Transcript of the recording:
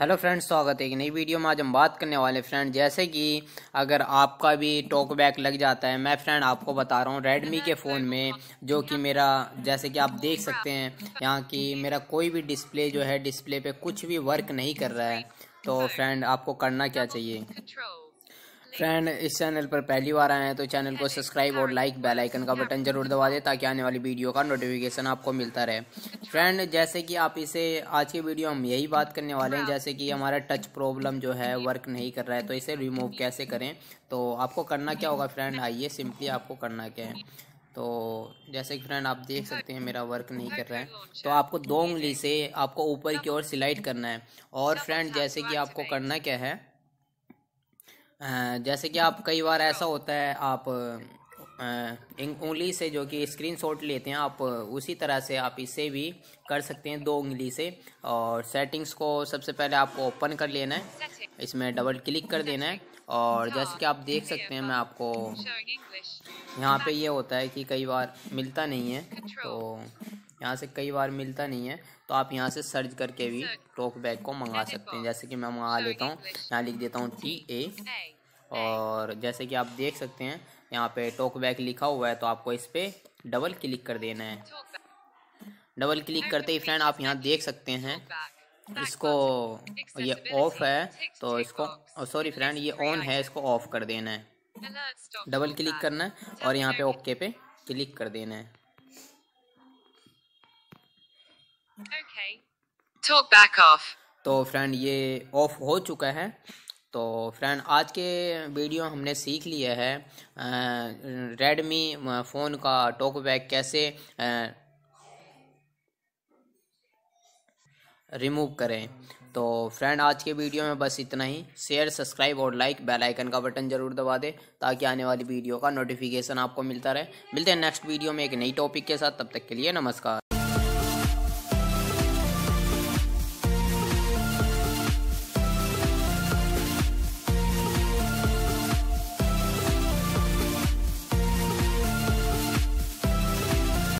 Hello friends स्वागत है एक नई वीडियो में आज हम बात करने वाले फ्रेंड जैसे कि अगर आपका भी टॉक बैक लग जाता है मैं फ्रेंड आपको बता रहा हूँ रेडमी के फ़ोन में जो कि मेरा जैसे कि आप देख सकते हैं यहाँ की मेरा कोई भी डिस्प्ले जो है डिस्प्ले पे कुछ भी वर्क नहीं कर रहा है तो फ्रेंड आपको करना क्या चाहिए फ्रेंड इस चैनल पर पहली बार आए हैं तो चैनल को सब्सक्राइब और लाइक बेल आइकन का बटन जरूर दबा दें ताकि आने वाली वीडियो का नोटिफिकेशन आपको मिलता रहे फ्रेंड जैसे कि आप इसे आज की वीडियो हम यही बात करने वाले हैं जैसे कि हमारा टच प्रॉब्लम जो है वर्क नहीं कर रहा है तो इसे रिमूव कैसे करें तो आपको करना क्या होगा फ्रेंड आइए सिंपली आपको करना क्या है तो जैसे कि फ्रेंड आप देख सकते हैं मेरा वर्क नहीं कर रहा है तो आपको दो उंगली से आपको ऊपर की ओर सिलाइड करना है और फ्रेंड जैसे कि आपको करना क्या है जैसे कि आप कई बार ऐसा होता है आप उंगली से जो कि स्क्रीन शॉट लेते हैं आप उसी तरह से आप इसे भी कर सकते हैं दो उंगली से और सेटिंग्स को सबसे पहले आपको ओपन कर लेना है इसमें डबल क्लिक कर देना है और जैसे कि आप देख सकते हैं मैं आपको यहाँ पे ये यह होता है कि कई बार मिलता नहीं है तो यहाँ से कई बार मिलता नहीं है तो आप यहाँ से सर्च करके भी टोक बैग को मंगा सकते हैं जैसे कि मैं मंगा लेता हूँ यहाँ लिख देता हूँ टी ए और जैसे कि आप देख सकते हैं यहाँ पे टोक बैग लिखा हुआ है तो आपको इस पर डबल क्लिक कर देना है डबल क्लिक करते ही फ्रेंड आप यहाँ देख सकते हैं इसको ये ऑफ है तो इसको सॉरी फ्रेंड ये ऑन है इसको ऑफ कर देना है डबल क्लिक करना है और यहाँ पे ओके पे क्लिक कर देना है Okay. Talk back off. तो फ्रेंड ये ऑफ हो चुका है तो फ्रेंड आज के वीडियो हमने सीख लिया है रेडमी फ़ोन का टॉक बैक कैसे रिमूव करें तो फ्रेंड आज के वीडियो में बस इतना ही शेयर सब्सक्राइब और लाइक बेल आइकन का बटन जरूर दबा दें ताकि आने वाली वीडियो का नोटिफिकेशन आपको मिलता रहे मिलते हैं नेक्स्ट वीडियो में एक नई टॉपिक के साथ तब तक के लिए नमस्कार